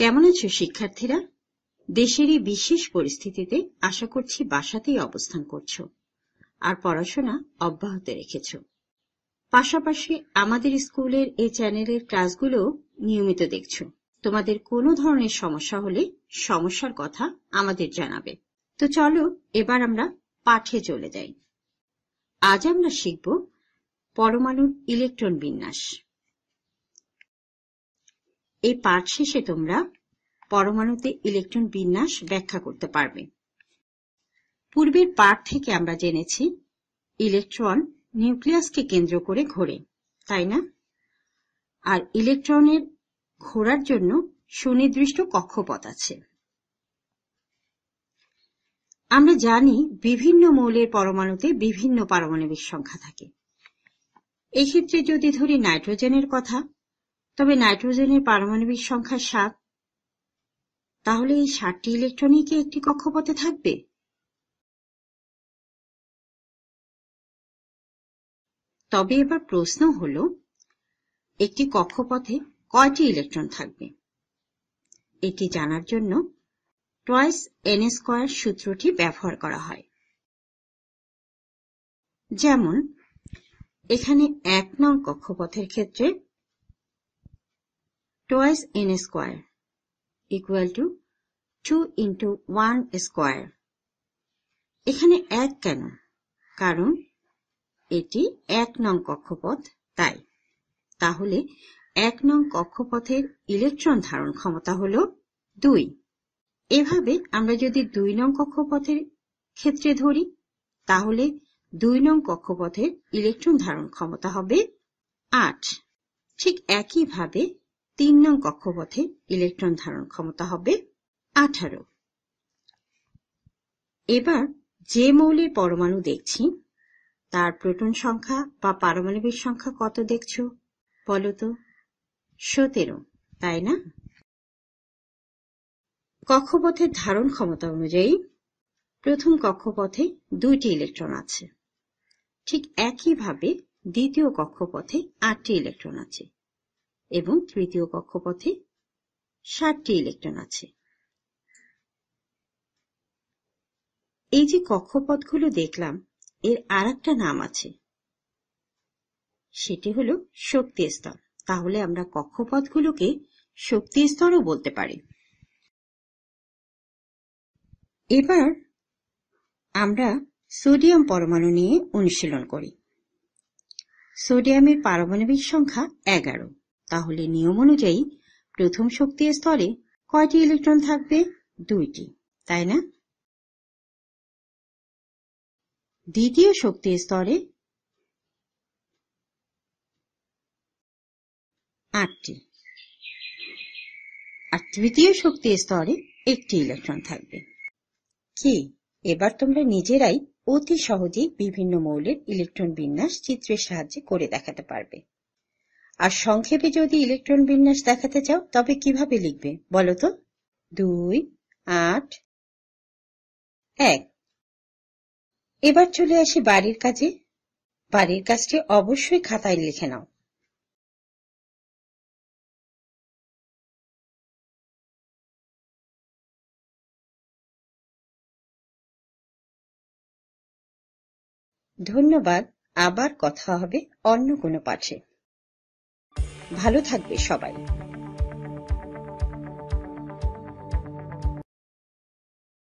কেমন আছো শিক্ষার্থীরা দেশের এই বিশেষ পরিস্থিতিতে আশা করছি বাসাতেই অবস্থান করছো আর পড়াশোনা অব্যাহত রেখেছ পাশাপাশি আমাদের স্কুলের এই চ্যানেলের ক্লাসগুলো নিয়মিত দেখছো তোমাদের কোনো ধরনের সমস্যা হলে সমস্যার কথা আমাদের জানাবে তো চলো এবার আমরা পাঠে চলে যাই আজ আমরা শিখব পরমাণুর ইলেকট্রন বিন্যাস এই পাঠ শেষে তোমরা পরমাণুতে ইলেকট্রন বিন্যাস ব্যাখ্যা করতে পারবে পূর্বের পাঠ থেকে আমরা জেনেছি ইলেকট্রন নিউক্লিয়াসকে কেন্দ্র করে ঘোরে তাই না আর ইলেকট্রনের ঘোরার জন্য সুনির্দিষ্ট কক্ষপথ আছে আমরা জানি বিভিন্ন মৌলের পরমাণুতে বিভিন্ন পারমাণবিক সংখ্যা থাকে এক্ষেত্রে যদি ধরি নাইট্রোজেনের কথা তবে নাইট্রোজেনের পারমাণবিক সংখ্যা সাত তাহলে এই সাতটি ইলেকট্রনই কি একটি কক্ষপথে থাকবে তবে এবার প্রশ্ন হল একটি কক্ষপথে কয়টি ইলেকট্রন থাকবে এটি জানার জন্য টয়েস এন স্কোয়ার সূত্রটি ব্যবহার করা হয় যেমন এখানে এক নং কক্ষপথের ক্ষেত্রে twice n square equal two two into one square এখানে এক কেন কারণ এটি এক নং কক্ষপথ তাই তাহলে এক নং কক্ষপথের ইলেকট্রন ধারণ ক্ষমতা হল দুই এভাবে আমরা যদি দুই নং কক্ষপথের ক্ষেত্রে ধরি তাহলে দুই নং কক্ষপথের ইলেকট্রন ধারণ ক্ষমতা হবে আট ঠিক একইভাবে তিন নং কক্ষপথে ইলেকট্রন ধারণ ক্ষমতা হবে আঠারো এবার যে মৌলের পরমাণু দেখছি তার প্রোটন সংখ্যা বা পারমাণবিক সংখ্যা কত দেখছ বলতো সতেরো তাই না কক্ষপথের ধারণ ক্ষমতা অনুযায়ী প্রথম কক্ষপথে দুইটি ইলেকট্রন আছে ঠিক একইভাবে দ্বিতীয় কক্ষপথে আটটি ইলেকট্রন আছে এবং তৃতীয় কক্ষপথে ষাটটি ইলেকট্রন আছে এই যে কক্ষপথগুলো দেখলাম এর আর একটা নাম আছে সেটি হল শক্তি স্তর তাহলে আমরা কক্ষপথগুলোকে শক্তি স্তরও বলতে পারি এবার আমরা সোডিয়াম পরমাণু নিয়ে অনুশীলন করি সোডিয়ামের পারমাণবিক সংখ্যা এগারো তাহলে নিয়ম অনুযায়ী প্রথম শক্তি স্তরে কয়টি ইলেকট্রন থাকবে দুইটি তাই না দ্বিতীয় শক্তি স্তরে আটটি আর তৃতীয় শক্তি স্তরে একটি ইলেকট্রন থাকবে কি এবার তোমরা নিজেরাই অতি সহজেই বিভিন্ন মৌলের ইলেকট্রন বিন্যাস চিত্রের সাহায্যে করে দেখাতে পারবে আর সংক্ষেপে যদি ইলেকট্রন বিন্যাস দেখাতে চাও তবে কিভাবে লিখবে বলো তো দুই আট এক এবার চলে আসি বাড়ির কাজে বাড়ির কাজটি অবশ্যই খাতায় লিখে নাও ধন্যবাদ আবার কথা হবে অন্য কোনো পাঠে ভালো থাকবে সবাই